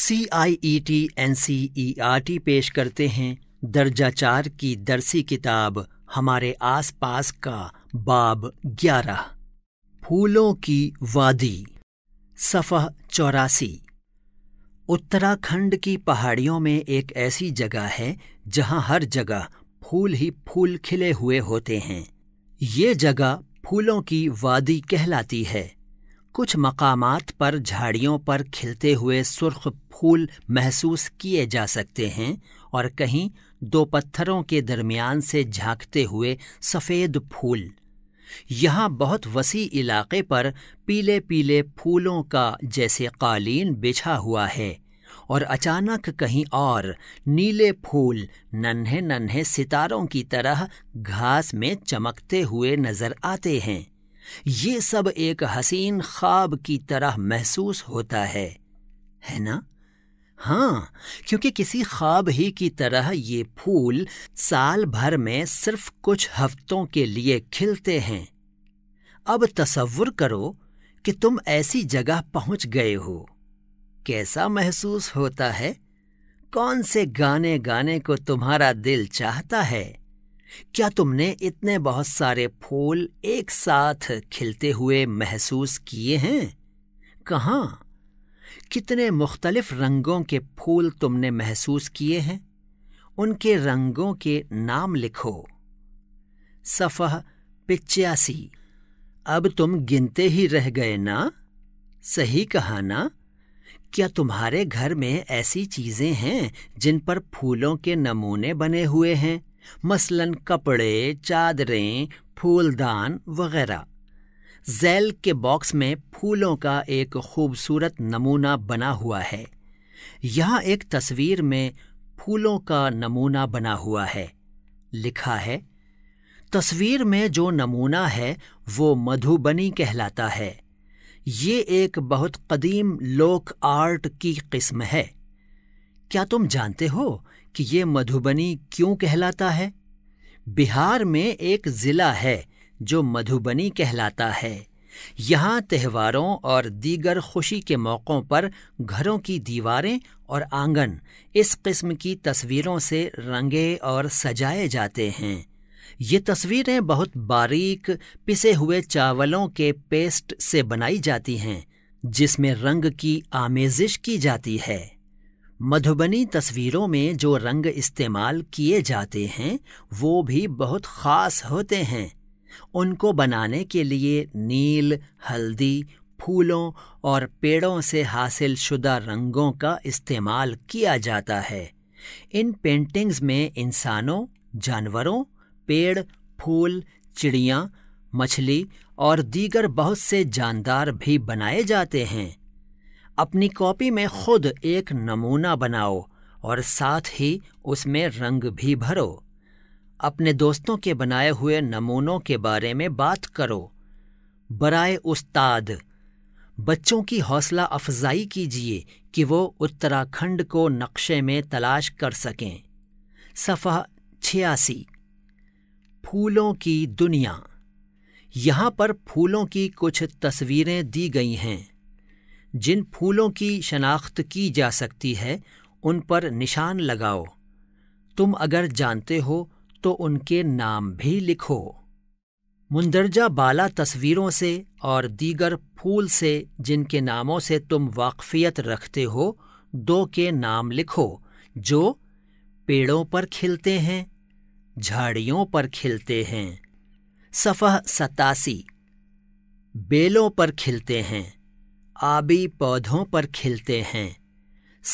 C I E T N C E R T पेश करते हैं दर्जा चार की दरसी किताब हमारे आस पास का बाब ग्यारह फूलों की वादी सफ़ह चौरासी उत्तराखंड की पहाड़ियों में एक ऐसी जगह है जहां हर जगह फूल ही फूल खिले हुए होते हैं ये जगह फूलों की वादी कहलाती है कुछ मकामात पर झाड़ियों पर खिलते हुए सुर्ख फूल महसूस किए जा सकते हैं और कहीं दो पत्थरों के दरमियान से झांकते हुए सफ़ेद फूल यहाँ बहुत वसी इलाके पर पीले पीले फूलों का जैसे कालीन बिछा हुआ है और अचानक कहीं और नीले फूल नन्हे नन्हे सितारों की तरह घास में चमकते हुए नजर आते हैं ये सब एक हसीन ख्वाब की तरह महसूस होता है है ना हाँ क्योंकि किसी ख्वाब ही की तरह ये फूल साल भर में सिर्फ कुछ हफ्तों के लिए खिलते हैं अब तसव्वुर करो कि तुम ऐसी जगह पहुंच गए हो कैसा महसूस होता है कौन से गाने गाने को तुम्हारा दिल चाहता है क्या तुमने इतने बहुत सारे फूल एक साथ खिलते हुए महसूस किए हैं कहाँ कितने मुख्तलिफ रंगों के फूल तुमने महसूस किए हैं उनके रंगों के नाम लिखो सफ़ह पिचासी अब तुम गिनते ही रह गए ना सही कहा ना क्या तुम्हारे घर में ऐसी चीजें हैं जिन पर फूलों के नमूने बने हुए हैं मसलन कपड़े चादरें फूलदान वगैरह जैल के बॉक्स में फूलों का एक खूबसूरत नमूना बना हुआ है यहाँ एक तस्वीर में फूलों का नमूना बना हुआ है लिखा है तस्वीर में जो नमूना है वो मधुबनी कहलाता है ये एक बहुत कदीम लोक आर्ट की किस्म है क्या तुम जानते हो कि ये मधुबनी क्यों कहलाता है बिहार में एक ज़िला है जो मधुबनी कहलाता है यहाँ त्योहारों और दीगर खुशी के मौक़ों पर घरों की दीवारें और आंगन इस किस्म की तस्वीरों से रंगे और सजाए जाते हैं ये तस्वीरें बहुत बारीक पिसे हुए चावलों के पेस्ट से बनाई जाती हैं जिसमें रंग की आमेजिश की जाती है मधुबनी तस्वीरों में जो रंग इस्तेमाल किए जाते हैं वो भी बहुत ख़ास होते हैं उनको बनाने के लिए नील हल्दी फूलों और पेड़ों से हासिल शुदा रंगों का इस्तेमाल किया जाता है इन पेंटिंग्स में इंसानों जानवरों पेड़ फूल चिड़िया मछली और दीगर बहुत से जानदार भी बनाए जाते हैं अपनी कॉपी में खुद एक नमूना बनाओ और साथ ही उसमें रंग भी भरो अपने दोस्तों के बनाए हुए नमूनों के बारे में बात करो बराए उस्ताद बच्चों की हौसला अफजाई कीजिए कि वो उत्तराखंड को नक्शे में तलाश कर सकें सफ़ा छियासी फूलों की दुनिया यहाँ पर फूलों की कुछ तस्वीरें दी गई हैं जिन फूलों की शनाख्त की जा सकती है उन पर निशान लगाओ तुम अगर जानते हो तो उनके नाम भी लिखो मुंदरजा बाला तस्वीरों से और दीगर फूल से जिनके नामों से तुम वाकफियत रखते हो दो के नाम लिखो जो पेड़ों पर खिलते हैं झाड़ियों पर खिलते हैं सफ़ह सतासी बेलों पर खिलते हैं आबी पौधों पर खिलते हैं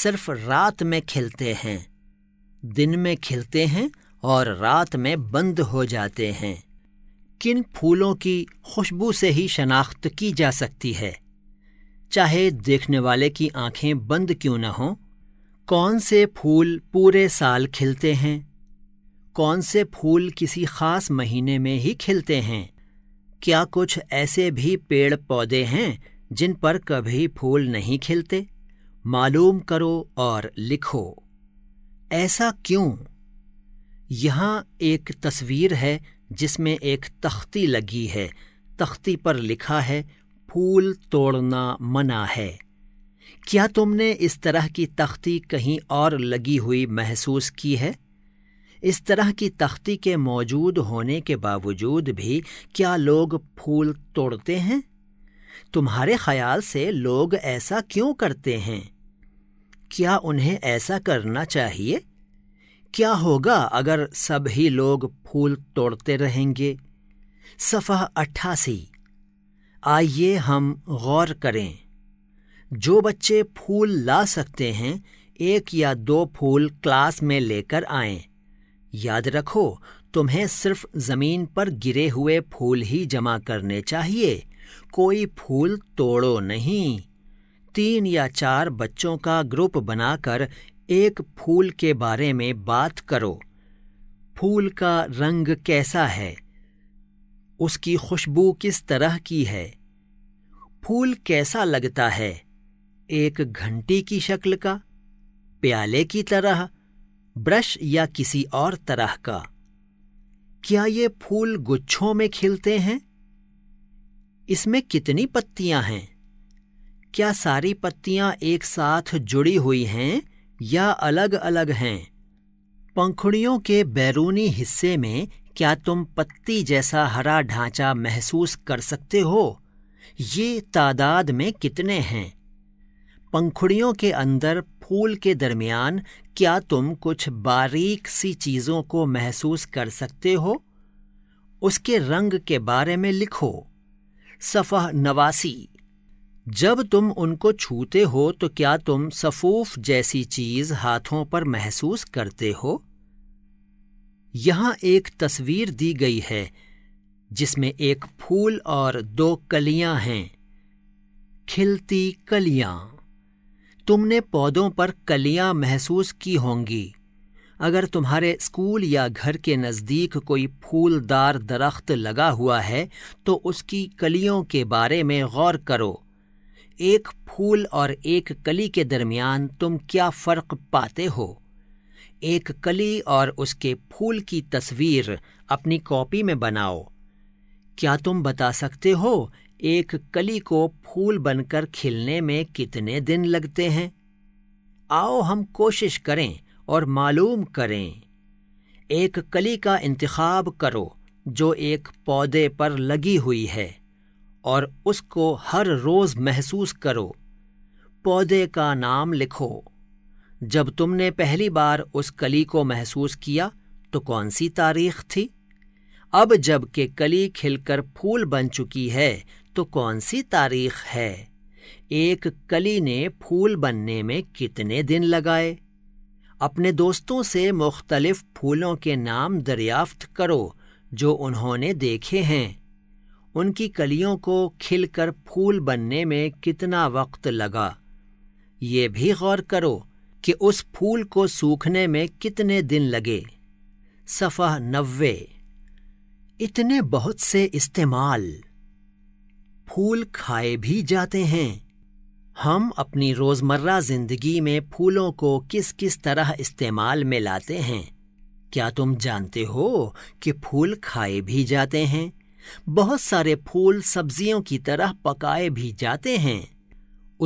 सिर्फ रात में खिलते हैं दिन में खिलते हैं और रात में बंद हो जाते हैं किन फूलों की खुशबू से ही शनाख्त की जा सकती है चाहे देखने वाले की आंखें बंद क्यों न हों कौन से फूल पूरे साल खिलते हैं कौन से फूल किसी खास महीने में ही खिलते हैं क्या कुछ ऐसे भी पेड़ पौधे हैं जिन पर कभी फूल नहीं खिलते मालूम करो और लिखो ऐसा क्यों यहाँ एक तस्वीर है जिसमें एक तख्ती लगी है तख्ती पर लिखा है फूल तोड़ना मना है क्या तुमने इस तरह की तख्ती कहीं और लगी हुई महसूस की है इस तरह की तख्ती के मौजूद होने के बावजूद भी क्या लोग फूल तोड़ते हैं तुम्हारे ख्याल से लोग ऐसा क्यों करते हैं क्या उन्हें ऐसा करना चाहिए क्या होगा अगर सभी लोग फूल तोड़ते रहेंगे सफ़ा अट्ठासी आइए हम गौर करें जो बच्चे फूल ला सकते हैं एक या दो फूल क्लास में लेकर आए याद रखो तुम्हें सिर्फ ज़मीन पर गिरे हुए फूल ही जमा करने चाहिए कोई फूल तोड़ो नहीं तीन या चार बच्चों का ग्रुप बनाकर एक फूल के बारे में बात करो फूल का रंग कैसा है उसकी खुशबू किस तरह की है फूल कैसा लगता है एक घंटी की शक्ल का प्याले की तरह ब्रश या किसी और तरह का क्या ये फूल गुच्छों में खिलते हैं इसमें कितनी पत्तियां हैं क्या सारी पत्तियां एक साथ जुड़ी हुई हैं या अलग अलग हैं पंखुड़ियों के बैरूनी हिस्से में क्या तुम पत्ती जैसा हरा ढांचा महसूस कर सकते हो ये तादाद में कितने हैं पंखुड़ियों के अंदर फूल के दरमियान क्या तुम कुछ बारीक सी चीज़ों को महसूस कर सकते हो उसके रंग के बारे में लिखो सफ़ह नवासी जब तुम उनको छूते हो तो क्या तुम सफ़ूफ जैसी चीज़ हाथों पर महसूस करते हो यहां एक तस्वीर दी गई है जिसमें एक फूल और दो कलियां हैं खिलती कलियां तुमने पौधों पर कलियां महसूस की होंगी अगर तुम्हारे स्कूल या घर के नज़दीक कोई फूलदार दरख्त लगा हुआ है तो उसकी कलियों के बारे में गौर करो एक फूल और एक कली के दरमियान तुम क्या फ़र्क पाते हो एक कली और उसके फूल की तस्वीर अपनी कॉपी में बनाओ क्या तुम बता सकते हो एक कली को फूल बनकर खिलने में कितने दिन लगते हैं आओ हम कोशिश करें और मालूम करें एक कली का इंतखाब करो जो एक पौधे पर लगी हुई है और उसको हर रोज़ महसूस करो पौधे का नाम लिखो जब तुमने पहली बार उस कली को महसूस किया तो कौन सी तारीख थी अब जब कि कली खिलकर फूल बन चुकी है तो कौन सी तारीख है एक कली ने फूल बनने में कितने दिन लगाए अपने दोस्तों से मुख्तलिफ फूलों के नाम दरियाफ्त करो जो उन्होंने देखे हैं उनकी कलियों को खिलकर फूल बनने में कितना वक्त लगा ये भी गौर करो कि उस फूल को सूखने में कितने दिन लगे सफ़ा नब्बे इतने बहुत से इस्तेमाल फूल खाए भी जाते हैं हम अपनी रोज़मर्रा ज़िंदगी में फूलों को किस किस तरह इस्तेमाल में लाते हैं क्या तुम जानते हो कि फूल खाए भी जाते हैं बहुत सारे फूल सब्जियों की तरह पकाए भी जाते हैं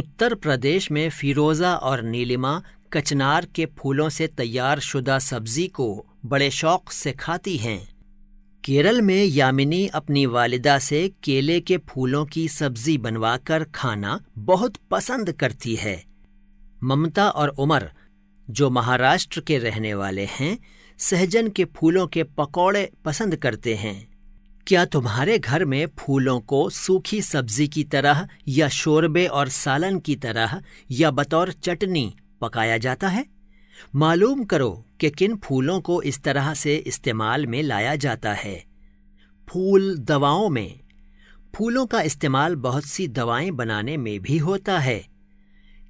उत्तर प्रदेश में फिरोज़ा और नीलिमा कचनार के फूलों से तैयार शुदा सब्जी को बड़े शौक से खाती हैं केरल में यामिनी अपनी वालिदा से केले के फूलों की सब्जी बनवाकर खाना बहुत पसंद करती है ममता और उमर जो महाराष्ट्र के रहने वाले हैं सहजन के फूलों के पकौड़े पसंद करते हैं क्या तुम्हारे घर में फूलों को सूखी सब्जी की तरह या शोरबे और सालन की तरह या बतौर चटनी पकाया जाता है मालूम करो कि किन फूलों को इस तरह से इस्तेमाल में लाया जाता है फूल दवाओं में फूलों का इस्तेमाल बहुत सी दवाएं बनाने में भी होता है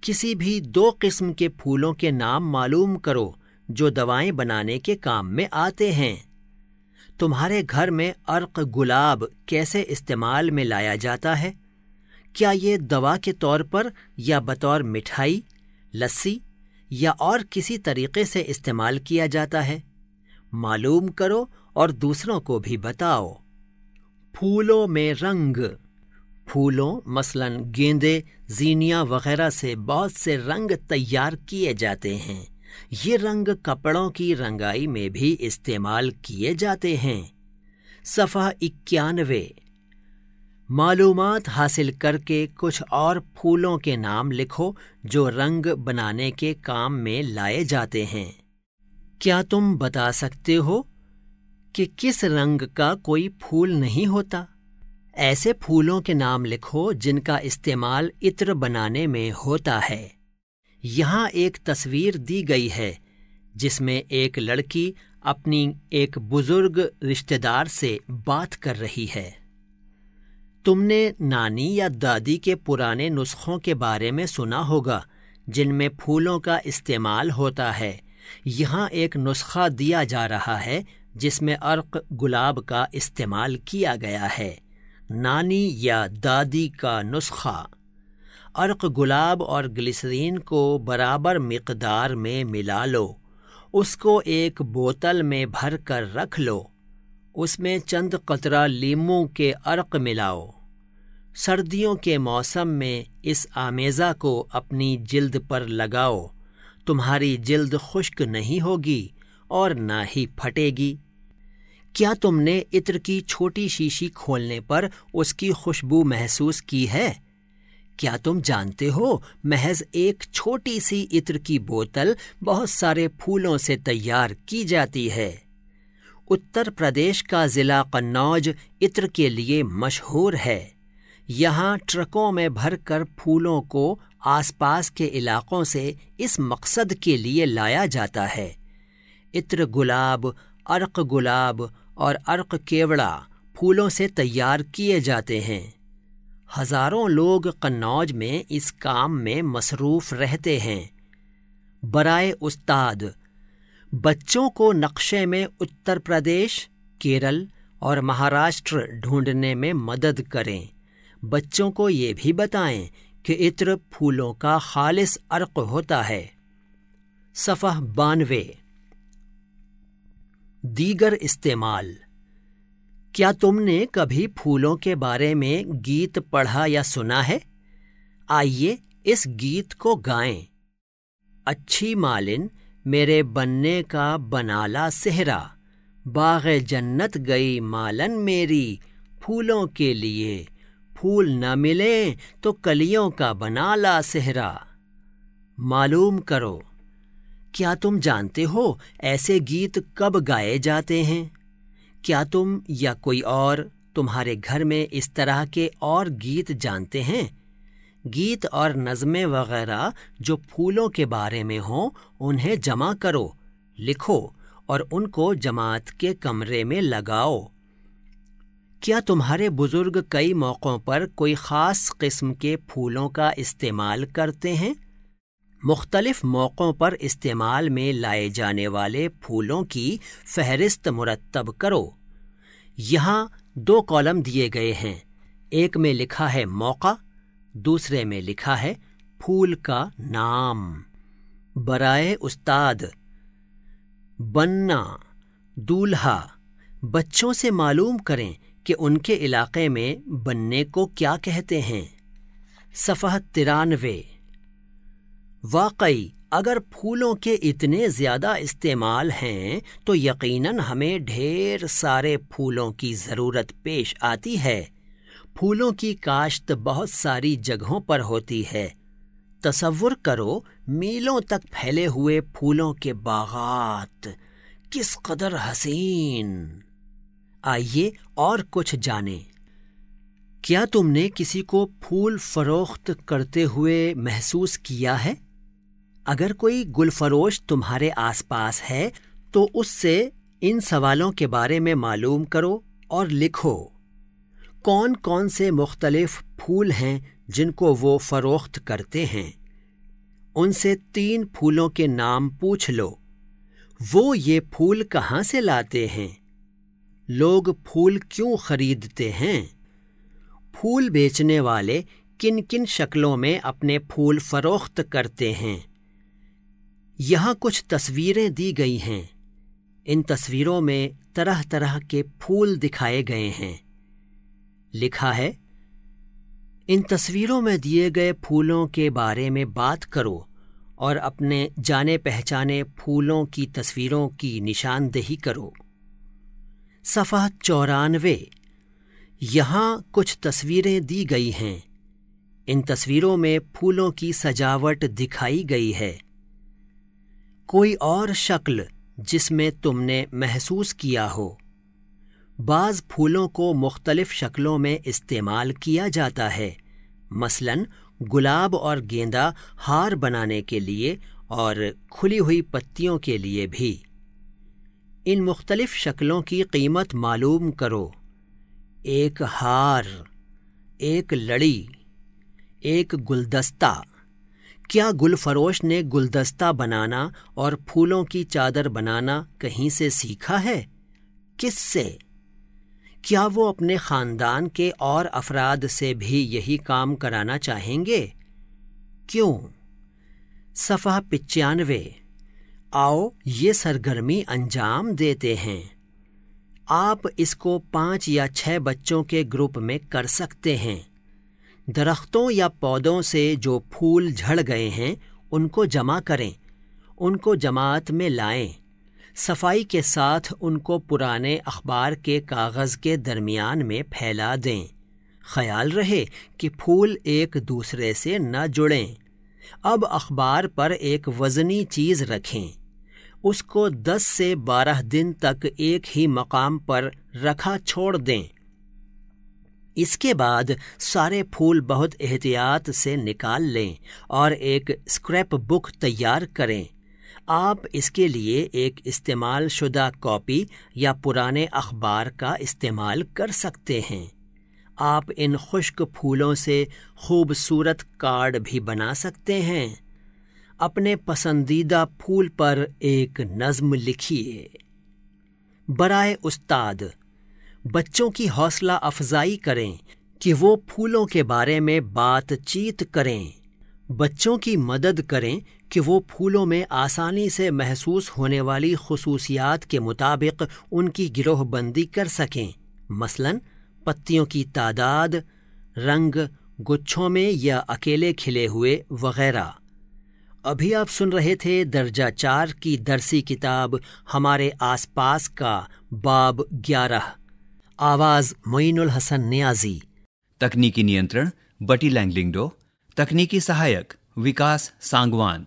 किसी भी दो किस्म के फूलों के नाम मालूम करो जो दवाएं बनाने के काम में आते हैं तुम्हारे घर में अर्क गुलाब कैसे इस्तेमाल में लाया जाता है क्या ये दवा के तौर पर या बतौर मिठाई लस्सी या और किसी तरीके से इस्तेमाल किया जाता है मालूम करो और दूसरों को भी बताओ फूलों में रंग फूलों मसलन गेंदे जीनिया वगैरह से बहुत से रंग तैयार किए जाते हैं ये रंग कपड़ों की रंगाई में भी इस्तेमाल किए जाते हैं सफ़ा इक्यानवे मालूम हासिल करके कुछ और फूलों के नाम लिखो जो रंग बनाने के काम में लाए जाते हैं क्या तुम बता सकते हो कि किस रंग का कोई फूल नहीं होता ऐसे फूलों के नाम लिखो जिनका इस्तेमाल इत्र बनाने में होता है यहाँ एक तस्वीर दी गई है जिसमें एक लड़की अपनी एक बुजुर्ग रिश्तेदार से बात कर रही है तुमने नानी या दादी के पुराने नुस्खों के बारे में सुना होगा जिनमें फूलों का इस्तेमाल होता है यहाँ एक नुस्खा दिया जा रहा है जिसमें अर्क गुलाब का इस्तेमाल किया गया है नानी या दादी का नुस्खा अर्क गुलाब और ग्लिसरीन को बराबर मकदार में मिला लो उसको एक बोतल में भर कर रख लो उसमें चंद कतरा लीम के अर्क मिलाओ सर्दियों के मौसम में इस आमेज़ा को अपनी जिल्द पर लगाओ तुम्हारी जिल्द खुश्क नहीं होगी और ना ही फटेगी क्या तुमने इत्र की छोटी शीशी खोलने पर उसकी खुशबू महसूस की है क्या तुम जानते हो महज एक छोटी सी इत्र की बोतल बहुत सारे फूलों से तैयार की जाती है उत्तर प्रदेश का ज़िला कन्नौज इत्र के लिए मशहूर है यहाँ ट्रकों में भरकर फूलों को आसपास के इलाकों से इस मकसद के लिए लाया जाता है इत्र गुलाब अर्क गुलाब और अर्क केवड़ा फूलों से तैयार किए जाते हैं हज़ारों लोग कन्नौज में इस काम में मसरूफ़ रहते हैं बराए उस्ताद बच्चों को नक्शे में उत्तर प्रदेश केरल और महाराष्ट्र ढूंढने में मदद करें बच्चों को ये भी बताएं कि इत्र फूलों का खालिस अर्क होता है सफ़ह बानवे दीगर इस्तेमाल क्या तुमने कभी फूलों के बारे में गीत पढ़ा या सुना है आइए इस गीत को गाएं अच्छी मालिन मेरे बनने का बनाला सेहरा बाग जन्नत गई मालन मेरी फूलों के लिए फूल न मिले तो कलियों का बनाला सेहरा मालूम करो क्या तुम जानते हो ऐसे गीत कब गाए जाते हैं क्या तुम या कोई और तुम्हारे घर में इस तरह के और गीत जानते हैं गीत और नज़में वगैरह जो फूलों के बारे में हों उन्हें जमा करो लिखो और उनको जमात के कमरे में लगाओ क्या तुम्हारे बुज़ुर्ग कई मौक़ों पर कोई ख़ास किस्म के फूलों का इस्तेमाल करते हैं मुख्तलिफ मौक़ों पर इस्तेमाल में लाए जाने वाले फूलों की फहरिस्त मुरतब करो यहाँ दो कॉलम दिए गए हैं एक में लिखा है मौका दूसरे में लिखा है फूल का नाम बराए उस्ताद बन्ना दूल्हा बच्चों से मालूम करें कि उनके इलाके में बन्ने को क्या कहते हैं सफ़ह तिरानवे वाकई अगर फूलों के इतने ज़्यादा इस्तेमाल हैं तो यकीनन हमें ढेर सारे फूलों की ज़रूरत पेश आती है फूलों की काश्त बहुत सारी जगहों पर होती है तसवुर करो मीलों तक फैले हुए फूलों के बागात किस कदर हसीन आइए और कुछ जाने क्या तुमने किसी को फूल फरोख्त करते हुए महसूस किया है अगर कोई गुलफरोश तुम्हारे आसपास है तो उससे इन सवालों के बारे में मालूम करो और लिखो कौन कौन से मुख्तलफ़ फूल हैं जिनको वो फ़रोख्त करते हैं उनसे तीन फूलों के नाम पूछ लो वो ये फूल कहाँ से लाते हैं लोग फूल क्यों खरीदते हैं फूल बेचने वाले किन किन शक्लों में अपने फूल फरोख्त करते हैं यहाँ कुछ तस्वीरें दी गई हैं इन तस्वीरों में तरह तरह के फूल दिखाए गए हैं लिखा है इन तस्वीरों में दिए गए फूलों के बारे में बात करो और अपने जाने पहचाने फूलों की तस्वीरों की निशानदेही करो सफ़ा चौरानवे यहाँ कुछ तस्वीरें दी गई हैं इन तस्वीरों में फूलों की सजावट दिखाई गई है कोई और शक्ल जिसमें तुमने महसूस किया हो बाज़ फूलों को मुख्तलिफ़ शक्लों में इस्तेमाल किया जाता है मसलन गुलाब और गेंदा हार बनाने के लिए और खुली हुई पत्तियों के लिए भी इन मुख्तलिफ़ शक्लों की कीमत मालूम करो एक हार एक लड़ी एक गुलदस्ता क्या गुलफरोश ने गुलदस्ता बनाना और फूलों की चादर बनाना कहीं से सीखा है किससे से क्या वो अपने ख़ानदान के और अफराद से भी यही काम कराना चाहेंगे क्यों सफ़ा पिचानवे आओ ये सरगर्मी अंजाम देते हैं आप इसको पाँच या छः बच्चों के ग्रुप में कर सकते हैं दरख्तों या पौधों से जो फूल झड़ गए हैं उनको जमा करें उनको जमात में लाएं सफाई के साथ उनको पुराने अखबार के कागज़ के दरमियान में फैला दें ख्याल रहे कि फूल एक दूसरे से न जुड़ें अब अखबार पर एक वज़नी चीज़ रखें उसको 10 से 12 दिन तक एक ही मकाम पर रखा छोड़ दें इसके बाद सारे फूल बहुत एहतियात से निकाल लें और एक स्क्रैप बुक तैयार करें आप इसके लिए एक इस्तेमाल शुदा कॉपी या पुराने अखबार का इस्तेमाल कर सकते हैं आप इन खुश्क फूलों से खूबसूरत कार्ड भी बना सकते हैं अपने पसंदीदा फूल पर एक नज़म लिखिए बराए उस्ताद बच्चों की हौसला अफजाई करें कि वो फूलों के बारे में बातचीत करें बच्चों की मदद करें कि वो फूलों में आसानी से महसूस होने वाली खसूसियात के मुताबिक उनकी गिरोहबंदी कर सकें मसलन पत्तियों की तादाद रंग गुच्छों में या अकेले खिले हुए वगैरह अभी आप सुन रहे थे दर्जा चार की दरसी किताब हमारे आसपास का बाब ग्यारह आवाज़ मोइनुल हसन न्याजी तकनीकी नियंत्रण बटी लैंगलिंगडो तकनीकी सहायक विकास सांगवान